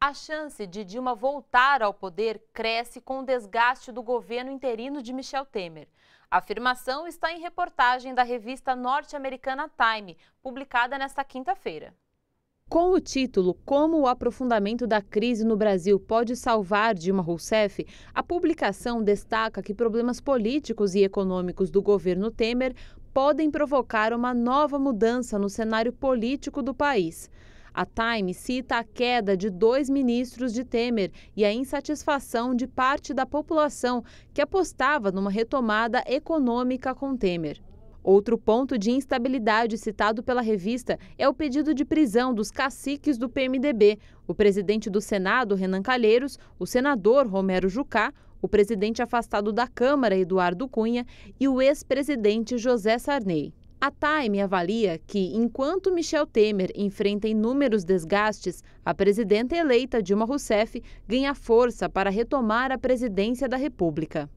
A chance de Dilma voltar ao poder cresce com o desgaste do governo interino de Michel Temer. A afirmação está em reportagem da revista norte-americana Time, publicada nesta quinta-feira. Com o título Como o aprofundamento da crise no Brasil pode salvar Dilma Rousseff, a publicação destaca que problemas políticos e econômicos do governo Temer podem provocar uma nova mudança no cenário político do país. A Time cita a queda de dois ministros de Temer e a insatisfação de parte da população que apostava numa retomada econômica com Temer. Outro ponto de instabilidade citado pela revista é o pedido de prisão dos caciques do PMDB, o presidente do Senado, Renan Calheiros, o senador Romero Jucá, o presidente afastado da Câmara, Eduardo Cunha, e o ex-presidente José Sarney. A Time avalia que, enquanto Michel Temer enfrenta inúmeros desgastes, a presidenta eleita Dilma Rousseff ganha força para retomar a presidência da República.